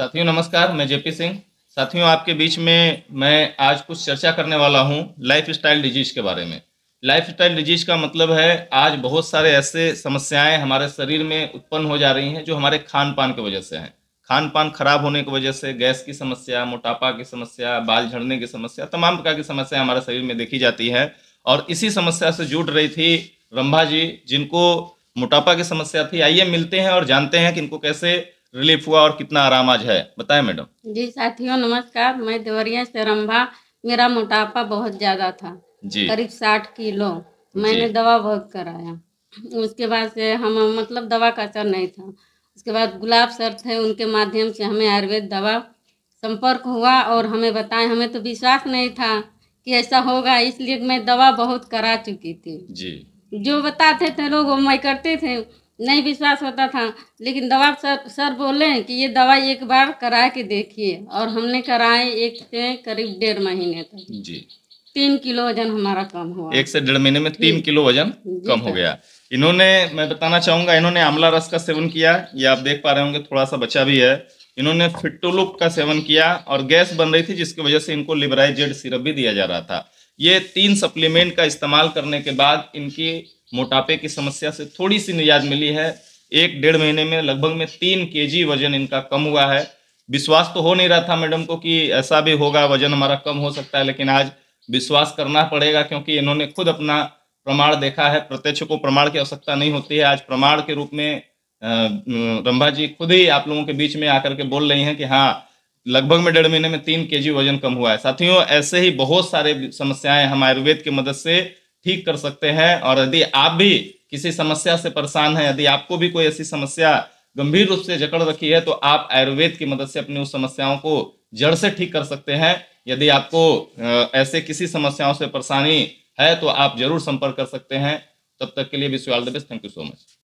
साथियों नमस्कार मैं जेपी सिंह साथियों आपके बीच में मैं आज कुछ चर्चा करने वाला हूं लाइफ स्टाइल डिजीज के बारे में लाइफ स्टाइल डिजीज का मतलब है आज बहुत सारे ऐसे समस्याएं हमारे शरीर में उत्पन्न हो जा रही हैं जो हमारे खान पान की वजह से हैं खान पान खराब होने की वजह से गैस की समस्या मोटापा की समस्या बाल झड़ने की समस्या तमाम प्रकार की समस्या हमारे शरीर में देखी जाती है और इसी समस्या से जुड़ रही थी रंभा जी जिनको मोटापा की समस्या थी आइए मिलते हैं और जानते हैं कि इनको कैसे रिलीफ हुआ और कितना आराम आज है बताएं मैडम जी साथियों नमस्कार मैं देवरिया से रंभा मेरा मोटापा बहुत ज्यादा था जी करीब साठ किलो मैंने दवा बहुत कराया उसके बाद से हम मतलब दवा का असर नहीं था उसके बाद गुलाब सर थे उनके माध्यम से हमें आयुर्वेद दवा संपर्क हुआ और हमें बताएं हमें तो विश्वास नहीं था कि ऐसा होगा इसलिए मैं दवा बहुत करा चुकी थी जी जो बताते थे लोग वो मैं करते थे नहीं विश्वास होता था लेकिन दवा सर सर बोले कि ये दवा एक बार करा के देखिए और हमने कराए एक से करीब डेढ़ महीने तक जी तीन किलो वजन हमारा कम हुआ एक से डेढ़ महीने में तीन किलो वजन कम हो गया इन्होंने मैं बताना चाहूंगा इन्होंने आमला रस का सेवन किया ये आप देख पा रहे होंगे थोड़ा सा बचा भी है इन्होंने फिटोलुप का सेवन किया और गैस बन रही थी जिसकी वजह से इनको लिबराइजेड सिरप भी दिया जा रहा था ये तीन सप्लीमेंट का इस्तेमाल करने के बाद इनकी मोटापे की समस्या से थोड़ी सी निजात मिली है एक डेढ़ महीने में लगभग में तीन के वजन इनका कम हुआ है विश्वास तो हो नहीं रहा था मैडम को कि ऐसा भी होगा वजन हमारा कम हो सकता है लेकिन आज विश्वास करना पड़ेगा क्योंकि इन्होंने खुद अपना प्रमाण देखा है प्रत्यक्ष को प्रमाण की आवश्यकता नहीं होती है आज प्रमाण के रूप में रंभा जी खुद ही आप लोगों के बीच में आकर के बोल रही हैं कि हाँ लगभग में डेढ़ महीने में तीन के वजन कम हुआ है साथियों ऐसे ही बहुत सारे समस्याएं हम आयुर्वेद की मदद से ठीक कर सकते हैं और यदि आप भी किसी समस्या से परेशान हैं यदि आपको भी कोई ऐसी समस्या गंभीर रूप से जकड़ रखी है तो आप आयुर्वेद की मदद से अपनी उस समस्याओं को जड़ से ठीक कर सकते हैं यदि आपको ऐसे किसी समस्याओं से परेशानी है तो आप जरूर संपर्क कर सकते हैं तब तक के लिए wish all the best thank you so much